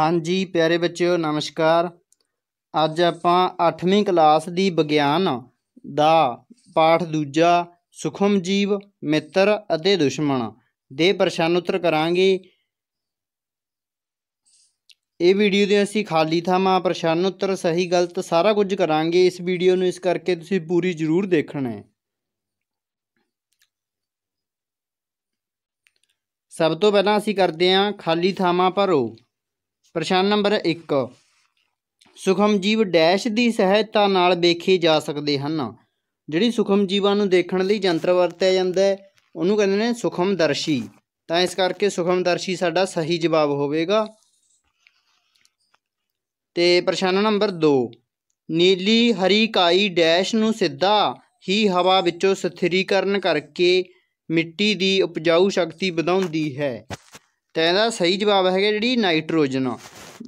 ਹਾਂਜੀ ਪਿਆਰੇ ਬੱਚਿਓ ਨਮਸਕਾਰ ਅੱਜ ਆਪਾਂ 8ਵੀਂ ਕਲਾਸ ਦੀ ਵਿਗਿਆਨ ਦਾ ਪਾਠ ਦੂਜਾ ਸੁਖਮ ਜੀਵ ਮਿੱਤਰ ਅਤੇ ਦੁਸ਼ਮਣ ਦੇ ਪ੍ਰਸ਼ਨ ਉੱਤਰ ਕਰਾਂਗੇ ਇਹ ਵੀਡੀਓ ਦੇ ਅਸੀਂ ਖਾਲੀ ਥਾਵਾਂ ਪ੍ਰਸ਼ਨ ਉੱਤਰ ਸਹੀ ਗਲਤ ਸਾਰਾ ਕੁਝ ਕਰਾਂਗੇ ਇਸ ਵੀਡੀਓ ਨੂੰ ਇਸ ਕਰਕੇ ਤੁਸੀਂ ਪੂਰੀ ਜ਼ਰੂਰ ਦੇਖਣਾ ਹੈ ਸਭ ਤੋਂ ਪਹਿਲਾਂ ਅਸੀਂ ਕਰਦੇ ਹਾਂ ਖਾਲੀ ਥਾਵਾਂ ਭਰੋ ਪ੍ਰਸ਼ਨ ਨੰਬਰ 1 ਸੁਖਮ ਜੀਵ ਡੈਸ਼ ਦੀ ਸਹਾਇਤਾ ਨਾਲ ਵੇਖੇ ਜਾ ਸਕਦੇ ਹਨ ਜਿਹੜੀ ਸੁਖਮ ਜੀਵਾਂ ਨੂੰ ਦੇਖਣ ਲਈ ਯੰਤਰ ਵਰਤਿਆ ਜਾਂਦਾ ਹੈ ਉਹਨੂੰ ਕਹਿੰਦੇ ਨੇ ਸੁਖਮਦਰਸ਼ੀ ਤਾਂ ਇਸ ਕਰਕੇ ਸੁਖਮਦਰਸ਼ੀ ਸਾਡਾ ਸਹੀ ਜਵਾਬ ਹੋਵੇਗਾ ਤੇ ਪ੍ਰਸ਼ਨ ਨੰਬਰ 2 ਨੀਲੀ ਹਰੀ ਕਾਈ ਡੈਸ਼ ਨੂੰ ਸਿੱਧਾ ਹੀ ਹਵਾ ਵਿੱਚੋਂ ਸਥਿਰੀਕਰਨ ਕਰਕੇ ਮਿੱਟੀ ਦੀ ਉਪਜਾਊ ਸ਼ਕਤੀ ਵਧਾਉਂਦੀ ਹੈ ਤਾਂ ਇਹਦਾ ਸਹੀ ਜਵਾਬ ਹੈਗਾ ਜਿਹੜੀ ਨਾਈਟ੍ਰੋਜਨ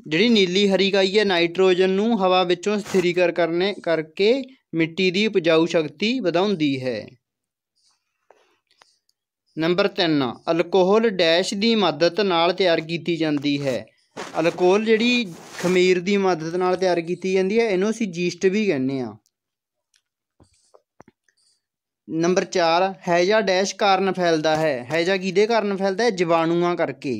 ਜਿਹੜੀ ਨੀਲੀ ਹਰੀ ਕਾਈ ਹੈ ਨਾਈਟ੍ਰੋਜਨ ਨੂੰ ਹਵਾ ਵਿੱਚੋਂ ਸਥਿਰੀਕਰ ਕਰਨੇ ਕਰਕੇ ਮਿੱਟੀ ਦੀ ਉਪਜਾਊ ਸ਼ਕਤੀ ਵਧਾਉਂਦੀ ਹੈ ਨੰਬਰ 3 ਅਲਕੋਹਲ ਡੈਸ਼ ਦੀ ਮਦਦ ਨਾਲ ਤਿਆਰ ਕੀਤੀ ਜਾਂਦੀ ਹੈ ਅਲਕੋਹਲ ਜਿਹੜੀ ਖਮੀਰ ਦੀ ਮਦਦ ਨਾਲ ਤਿਆਰ ਕੀਤੀ ਜਾਂਦੀ ਹੈ ਇਹਨੂੰ ਅਸੀਂ ਜੀਸਟ ਵੀ ਕਹਿੰਦੇ ਆ ਨੰਬਰ 4 ਹੈਜਾ ਡੈਸ਼ ਕਾਰਨ ਫੈਲਦਾ ਹੈ ਹੈਜਾ ਕਿਹਦੇ ਕਾਰਨ ਫੈਲਦਾ ਹੈ ਜੀਵਾਣੂਆਂ ਕਰਕੇ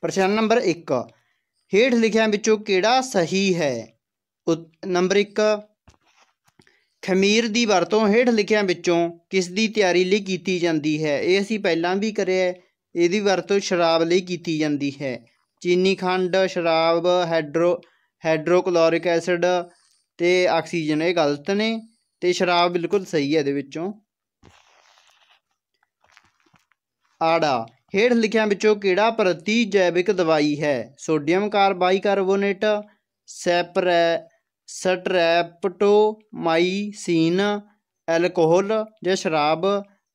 ਪ੍ਰਸ਼ਨ ਨੰਬਰ 1 ਹੇਠ ਲਿਖਿਆਂ ਵਿੱਚੋਂ ਕਿਹੜਾ ਸਹੀ ਹੈ ਨੰਬਰ 1 ਖਮੀਰ ਦੀ ਵਰਤੋਂ ਹੇਠ ਲਿਖਿਆਂ ਵਿੱਚੋਂ ਕਿਸ ਦੀ ਤਿਆਰੀ ਲਈ ਕੀਤੀ ਜਾਂਦੀ ਹੈ ਇਹ ਅਸੀਂ ਪਹਿਲਾਂ ਵੀ ਕਰਿਆ ਇਹਦੀ ਵਰਤੋਂ ਸ਼ਰਾਬ ਲਈ ਕੀਤੀ ਜਾਂਦੀ ਹੈ ਚੀਨੀ ਖੰਡ ਸ਼ਰਾਬ ਹਾਈਡਰੋ ਹਾਈਡਰੋਕਲੋਰਿਕ ਐਸਿਡ ਤੇ ਆਕਸੀਜਨ ਇਹ ਗਲਤ ਨੇ ਤੇ ਸ਼ਰਾਬ ਬਿਲਕੁਲ ਸਹੀ ਹੈ ਇਹਦੇ ਵਿੱਚੋਂ ਆੜਾ ਹੇਠ ਲਿਖਿਆਂ ਵਿੱਚੋਂ ਕਿਹੜਾ ਪ੍ਰਤੀ ਜੈਵਿਕ ਦਵਾਈ ਹੈ ਸੋਡੀਅਮ ਕਾਰਬਾਈਕਾਰਬੋਨੇਟ ਸੈਪਰੈ ਸਟ੍ਰੈਪਟੋਮਾਈਸੀਨ ਐਲਕੋਹਲ ਜਾਂ ਸ਼ਰਾਬ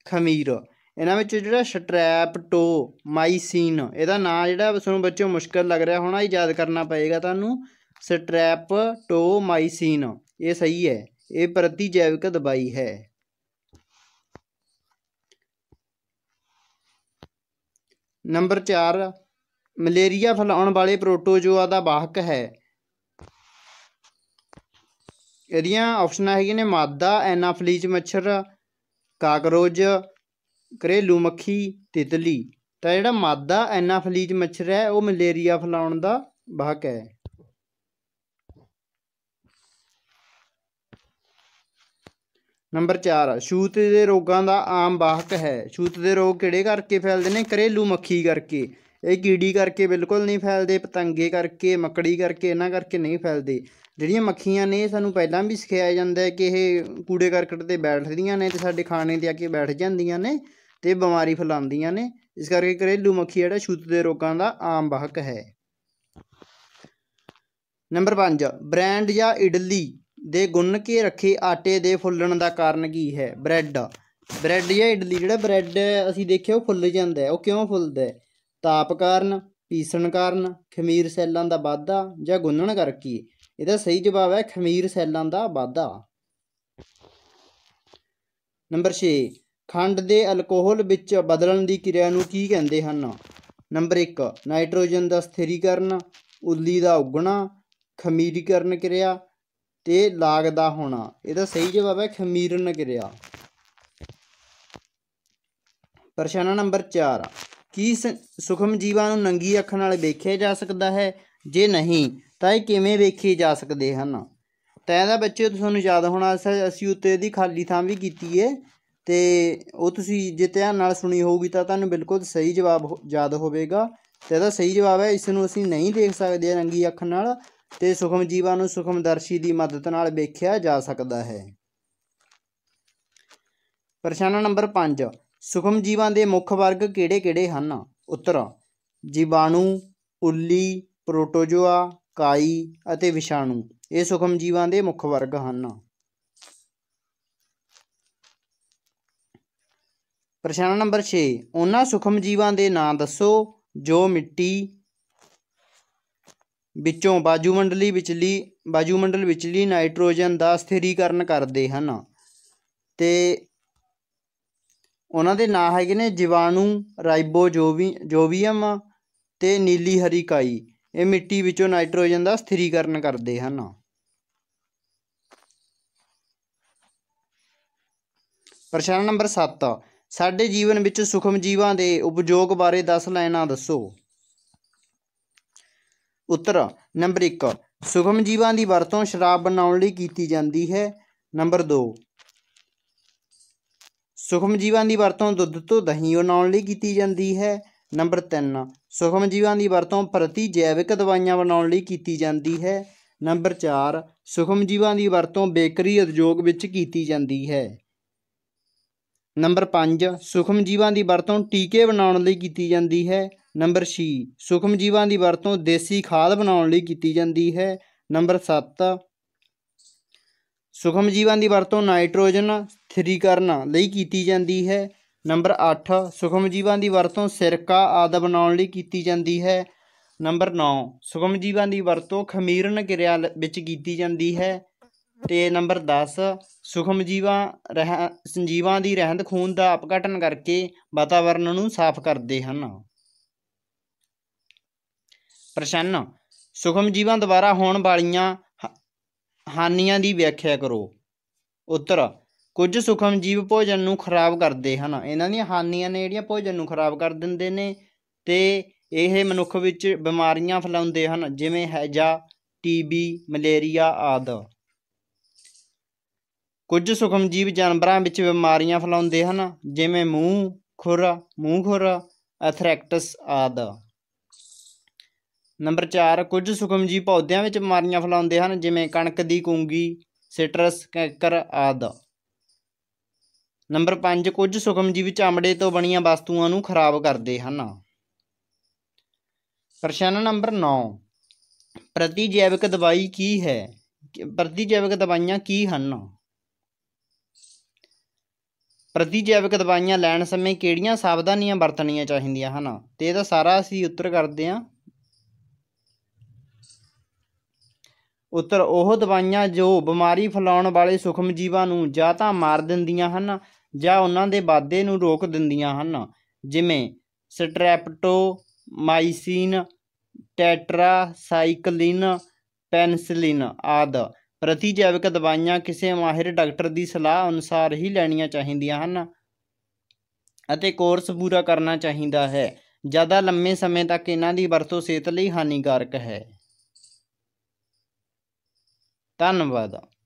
ਖਮੀਰ ਇਹਨਾਂ ਵਿੱਚ ਜਿਹੜਾ ਸਟ੍ਰੈਪਟੋਮਾਈਸੀਨ ਇਹਦਾ ਨਾਮ ਜਿਹੜਾ ਤੁਹਾਨੂੰ ਬੱਚਿਓ ਮੁਸ਼ਕਲ ਲੱਗ ਰਿਹਾ ਹੋਣਾ ਇਹ ਯਾਦ ਕਰਨਾ ਪਏਗਾ ਤੁਹਾਨੂੰ ਸਟ੍ਰੈਪਟੋਮਾਈਸਿਨ ਇਹ ਸਹੀ ਹੈ ਇਹ ਪ੍ਰਤੀਜੈਵਿਕ ਦਵਾਈ ਹੈ ਨੰਬਰ 4 ਮਲੇਰੀਆ ਫੈਲਾਉਣ ਵਾਲੇ ਪ੍ਰੋਟੋਜੋਆ ਦਾ ਵਾਹਕ ਹੈ ਇਹਦੀਆਂ ਆਪਸ਼ਨਾਂ ਹੈਗੀਆਂ ਨੇ ਮਾਦਾ ਐਨਾਫਲੀਜ ਮੱਛਰ ਕਾਕਰੋਚ ਘਰੇਲੂ ਮੱਖੀ ਤਿਤਲੀ ਤਾਂ ਜਿਹੜਾ ਮਾਦਾ ਐਨਾਫਲੀਜ ਮੱਛਰ ਹੈ ਉਹ ਮਲੇਰੀਆ ਫੈਲਾਉਣ ਦਾ ਵਾਹਕ ਹੈ ਨੰਬਰ 4 ਛੂਤ ਦੇ ਰੋਗਾਂ ਦਾ ਆਮ ਵਾਹਕ ਹੈ ਛੂਤ ਦੇ ਰੋਗ ਕਿਹੜੇ ਕਰਕੇ ਫੈਲਦੇ ਨੇ ਘਰੇਲੂ ਮੱਖੀ ਕਰਕੇ ਇਹ ਕੀੜੀ ਕਰਕੇ ਬਿਲਕੁਲ ਨਹੀਂ ਫੈਲਦੇ ਪਤੰਗੇ ਕਰਕੇ ਮੱਕੜੀ ਕਰਕੇ ਇਹਨਾਂ ਕਰਕੇ ਨਹੀਂ ਫੈਲਦੇ ਜਿਹੜੀਆਂ ਮੱਖੀਆਂ ਨੇ ਸਾਨੂੰ ਪਹਿਲਾਂ ਵੀ ਸਿਖਾਇਆ ਜਾਂਦਾ ਹੈ ਕਿ ਇਹ ਕੂੜੇ ਕਰਕਟ ਤੇ ਬੈਠਦੀਆਂ ਨੇ ਤੇ ਸਾਡੇ ਖਾਣੇ ਤੇ ਆ ਕੇ ਬੈਠ ਜਾਂਦੀਆਂ ਨੇ ਤੇ ਬਿਮਾਰੀ ਫੈਲਾਉਂਦੀਆਂ ਨੇ ਇਸ ਕਰਕੇ ਘਰੇਲੂ ਮੱਖੀ ਜਿਹੜਾ ਛੂਤ ਦੇ ਰੋਗਾਂ ਦਾ ਆਮ ਵਾਹਕ ਹੈ ਨੰਬਰ 5 ਬ੍ਰਾਂਡ ਜਾਂ ਇਡਲੀ ਦੇ ਗੁੰਨ ਕੇ ਰੱਖੇ ਆਟੇ ਦੇ ਫੁੱਲਣ ਦਾ ਕਾਰਨ ਕੀ ਹੈ ਬ੍ਰੈਡ ਬ੍ਰੈਡ ਜਾਂ ਇਡਲੀ ਜਿਹੜਾ ਬ੍ਰੈਡ ਅਸੀਂ ਦੇਖਿਆ ਉਹ ਫੁੱਲ ਜਾਂਦਾ ਉਹ ਕਿਉਂ ਫੁੱਲਦਾ ਤਾਪ ਕਾਰਨ ਪੀਸਣ ਕਾਰਨ ਖਮੀਰ ਸੈੱਲਾਂ ਦਾ ਵਾਧਾ ਜਾਂ ਗੁੰਨਣ ਕਰਕੇ ਇਹਦਾ ਸਹੀ ਜਵਾਬ ਹੈ ਖਮੀਰ ਸੈੱਲਾਂ ਦਾ ਵਾਧਾ ਨੰਬਰ 6 ਖੰਡ ਦੇ ਅਲਕੋਹਲ ਵਿੱਚ ਬਦਲਣ ਦੀ ਕਿਰਿਆ ਨੂੰ ਕੀ ਕਹਿੰਦੇ ਹਨ ਨੰਬਰ 1 ਨਾਈਟ੍ਰੋਜਨ ਦਾ ਸਥਿਰੀਕਰਨ ਉੱਲੀ ਦਾ ਉਗਣਾ ਖਮੀਰੀਕਰਨ ਕਿਰਿਆ ਤੇ ਲਾਗਦਾ ਹੋਣਾ ਇਹਦਾ ਸਹੀ ਜਵਾਬ ਹੈ ਖਮੀਰਨ ਕਿਰਿਆ ਪ੍ਰਸ਼ਨ ਨੰਬਰ 4 ਕੀ ਸੁਖਮ ਜੀਵਾਂ ਨੂੰ ਨੰਗੀ ਅੱਖ ਨਾਲ ਵੇਖਿਆ ਜਾ ਸਕਦਾ ਹੈ ਜੇ ਨਹੀਂ ਤਾਂ ਇਹ ਕਿਵੇਂ ਵੇਖੇ ਜਾ ਸਕਦੇ ਹਨ ਤਾਂ ਇਹਦਾ ਬੱਚੇ ਤੁਹਾਨੂੰ ਯਾਦ ਹੋਣਾ ਅਸੀਂ ਉੱਤੇ ਇਹਦੀ ਖਾਲੀ ਥਾਂ ਵੀ ਕੀਤੀ ਏ ਤੇ ਉਹ ਤੁਸੀਂ ਜੇ ਧਿਆਨ ਨਾਲ ਸੁਣੀ ਹੋਊਗੀ ਤਾਂ ਤੁਹਾਨੂੰ ਬਿਲਕੁਲ ਸਹੀ ਜਵਾਬ ਯਾਦ ਹੋਵੇਗਾ ਤੇ ਇਹਦਾ ਸਹੀ ਜਵਾਬ ਹੈ ਇਸ ਨੂੰ ਅਸੀਂ ਨਹੀਂ ਦੇਖ ਸਕਦੇ ਰੰਗੀ ਅੱਖ ਨਾਲ ਤੇ ਸੁਖਮ ਜੀਵਾਂ ਨੂੰ ਸੁਖਮ ਦਰਸ਼ੀ ਦੀ ਮਦਦ ਨਾਲ ਵੇਖਿਆ ਜਾ ਸਕਦਾ ਹੈ ਪ੍ਰਸ਼ਨ ਨੰਬਰ 5 ਸੁਖਮ ਜੀਵਾਂ ਦੇ ਮੁੱਖ ਵਰਗ ਕਿਹੜੇ-ਕਿਹੜੇ ਹਨ ਉੱਤਰ ਜੀਵਾਣੂ ਉੱਲੀ ਪ੍ਰੋਟੋਜੋਆ ਕਾਈ ਅਤੇ ਵਿਸ਼ਾਣੂ ਇਹ ਸੁਖਮ ਜੀਵਾਂ ਦੇ ਮੁੱਖ ਵਰਗ ਹਨ ਪ੍ਰਸ਼ਨ ਨੰਬਰ 6 ਉਹਨਾਂ ਸੁਖਮ ਜੀਵਾਂ ਦੇ ਨਾਂ ਦੱਸੋ ਜੋ ਮਿੱਟੀ ਵਿੱਚੋਂ ਬਾਜੂਮੰਡਲੀ ਵਿਚਲੀ ਬਾਜੂਮੰਡਲ ਵਿਚਲੀ ਨਾਈਟ੍ਰੋਜਨ ਦਾ ਸਥਿਰੀਕਰਨ ਕਰਦੇ ਹਨ ਤੇ ਉਹਨਾਂ ਦੇ ਨਾਂ ਹੈਗੇ ਨੇ ਜੀਵਾਣੂ ਰਾਈਬੋ ਜੋਵੀਅਮ ਤੇ ਨੀਲੀ ਹਰੀ ਕਾਈ ਇਹ ਮਿੱਟੀ ਵਿੱਚੋਂ ਨਾਈਟ੍ਰੋਜਨ ਦਾ ਸਥਿਰੀਕਰਨ ਕਰਦੇ ਹਨ ਪ੍ਰਸ਼ਨ ਨੰਬਰ 7 ਸਾਡੇ ਜੀਵਨ ਵਿੱਚ ਸੁਖਮ ਜੀਵਾਂ ਦੇ ਉਪਯੋਗ ਬਾਰੇ 10 ਲਾਈਨਾਂ ਦੱਸੋ ਉੱਤਰ ਨੰਬਰ 1 ਸੁਗਮ ਜੀਵਾਂ ਦੀ ਵਰਤੋਂ ਸ਼ਰਾਬ ਬਣਾਉਣ ਲਈ ਕੀਤੀ ਜਾਂਦੀ ਹੈ ਨੰਬਰ 2 ਸੁਖਮ ਜੀਵਾਂ ਦੀ ਵਰਤੋਂ ਦੁੱਧ ਤੋਂ ਦਹੀਂ ਬਣਾਉਣ ਲਈ ਕੀਤੀ ਜਾਂਦੀ ਹੈ ਨੰਬਰ 3 ਸੁਖਮ ਜੀਵਾਂ ਦੀ ਵਰਤੋਂ ਪ੍ਰਤੀ ਜੈਵਿਕ ਦਵਾਈਆਂ ਬਣਾਉਣ ਲਈ ਕੀਤੀ ਜਾਂਦੀ ਹੈ ਨੰਬਰ 4 ਸੁਖਮ ਜੀਵਾਂ ਦੀ ਵਰਤੋਂ ਬੇਕਰੀ ਉਦਯੋਗ ਵਿੱਚ ਕੀਤੀ ਜਾਂਦੀ ਹੈ ਨੰਬਰ 5 ਸੂਖਮ ਜੀਵਾਂ ਦੀ ਵਰਤੋਂ ਟੀਕੇ ਬਣਾਉਣ ਲਈ ਕੀਤੀ ਜਾਂਦੀ ਹੈ ਨੰਬਰ 6 ਸੂਖਮ ਜੀਵਾਂ ਦੀ ਵਰਤੋਂ ਦੇਸੀ ਖਾਦ ਬਣਾਉਣ ਲਈ ਕੀਤੀ ਜਾਂਦੀ ਹੈ ਨੰਬਰ 7 ਸੂਖਮ ਜੀਵਾਂ ਦੀ ਵਰਤੋਂ ਨਾਈਟ੍ਰੋਜਨ ਸਥਿਰੀਕਰਨ ਲਈ ਕੀਤੀ ਜਾਂਦੀ ਹੈ ਨੰਬਰ 8 ਸੂਖਮ ਜੀਵਾਂ ਦੀ ਵਰਤੋਂ ਸਿਰਕਾ ਆਦਿ ਬਣਾਉਣ ਲਈ ਕੀਤੀ ਜਾਂਦੀ ਹੈ ਨੰਬਰ 9 ਸੁਖਮ ਜੀਵਾਂ ਦੀ ਵਰਤੋਂ ਖਮੀਰਨ ਕਿਰਿਆ ਵਿੱਚ ਕੀਤੀ ਜਾਂਦੀ ਹੈ ਤੇ ਨੰਬਰ 10 ਸੁਖਮ ਜੀਵਾਂ ਰਹਿ ਸੰਜੀਵਾਂ ਦੀ ਰਹਿੰਦ ਖੂਨ ਦਾ ਅਪਘਟਨ ਕਰਕੇ ਵਾਤਾਵਰਣ ਨੂੰ ਸਾਫ਼ ਕਰਦੇ ਹਨ ਪ੍ਰਸ਼ਨ ਸੁਖਮ ਜੀਵਾਂ ਦੁਆਰਾ ਹੋਣ ਵਾਲੀਆਂ ਹਾਨੀਆਂ ਦੀ ਵਿਆਖਿਆ ਕਰੋ ਉੱਤਰ ਕੁਝ ਸੁਖਮ ਜੀਵ ਭੋਜਨ ਨੂੰ ਖਰਾਬ ਕਰਦੇ ਹਨ ਇਹਨਾਂ ਦੀਆਂ ਹਾਨੀਆਂ ਨੇ ਜਿਹੜੀਆਂ ਭੋਜਨ ਨੂੰ ਖਰਾਬ ਕਰ ਦਿੰਦੇ ਨੇ ਤੇ ਇਹ ਮਨੁੱਖ ਵਿੱਚ ਬਿਮਾਰੀਆਂ ਫੈਲਾਉਂਦੇ ਹਨ ਜਿਵੇਂ ਹੈਜਾ ਟੀਬੀ ਮਲੇਰੀਆ ਆਦਿ ਕੁਝ ਸੁਖਮ ਜੀਵ ਜਾਨਵਰਾਂ ਵਿੱਚ ਬਿਮਾਰੀਆਂ ਫਲਾਉਂਦੇ ਹਨ ਜਿਵੇਂ ਮੂੰਹ ਖੁਰਾ ਮੂੰਹ ਖੁਰਾ ਐਥਰੈਕਟਸ ਆਦ ਨੰਬਰ 4 ਕੁਝ ਸੁਖਮ ਜੀਵ ਪੌਦਿਆਂ ਵਿੱਚ ਬਿਮਾਰੀਆਂ ਫਲਾਉਂਦੇ ਹਨ ਜਿਵੇਂ ਕਣਕ ਦੀ ਕੂੰਗੀ ਸਿਟਰਸ ਕੈਕਰ ਆਦ ਨੰਬਰ 5 ਕੁਝ ਸੁਖਮ ਜੀਵ ਚਮੜੇ ਤੋਂ ਬਣੀਆਂ ਵਸਤੂਆਂ ਨੂੰ ਖਰਾਬ ਕਰਦੇ ਹਨ ਪ੍ਰਸ਼ਨ ਨੰਬਰ 9 ਪ੍ਰਤੀਜੈਵਿਕ ਦਵਾਈ ਕੀ ਹੈ ਪ੍ਰਤੀਜੈਵਿਕ ਦਵਾਈਆਂ ਕੀ ਹਨ ਪ੍ਰਤੀ ਜੈਵਿਕ ਦਵਾਈਆਂ ਲੈਣ ਸਮੇਂ ਕਿਹੜੀਆਂ ਸਾਵਧਾਨੀਆਂ ਵਰਤਣੀਆਂ ਚਾਹੀਦੀਆਂ ਹਨ ਤੇ ਇਹਦਾ ਸਾਰਾ ਅਸੀਂ ਉੱਤਰ ਕਰਦੇ ਹਾਂ ਉੱਤਰ ਉਹ ਦਵਾਈਆਂ ਜੋ ਬਿਮਾਰੀ ਫੈਲਾਉਣ ਵਾਲੇ ਸੂਖਮ ਜੀਵਾਂ ਨੂੰ ਜਾਂ ਤਾਂ ਮਾਰ ਦਿੰਦੀਆਂ ਹਨ ਜਾਂ ਉਹਨਾਂ ਦੇ ਵਾਧੇ ਨੂੰ ਰੋਕ ਦਿੰਦੀਆਂ ਹਨ ਜਿਵੇਂ ਸਟ੍ਰੈਪਟੋਮਾਈਸਿਨ ਟੈਟਰਾਸਾਈਕਲਿਨ ਪੈਨਸਲਿਨ ਆਦਿ ਪ੍ਰਤੀ ਜੈਵਿਕ ਦਵਾਈਆਂ ਕਿਸੇ ਮਾਹਿਰ ਡਾਕਟਰ ਦੀ ਸਲਾਹ ਅਨੁਸਾਰ ਹੀ ਲੈਣੀਆਂ ਚਾਹੀਦੀਆਂ ਹਨ ਅਤੇ ਕੋਰਸ ਪੂਰਾ ਕਰਨਾ ਚਾਹੀਦਾ ਹੈ ਜ਼ਿਆਦਾ ਲੰਮੇ ਸਮੇਂ ਤੱਕ ਇਹਨਾਂ ਦੀ ਵਰਤੋਂ ਸਿਹਤ ਲਈ ਹਾਨੀਕਾਰਕ ਹੈ ਧੰਨਵਾਦ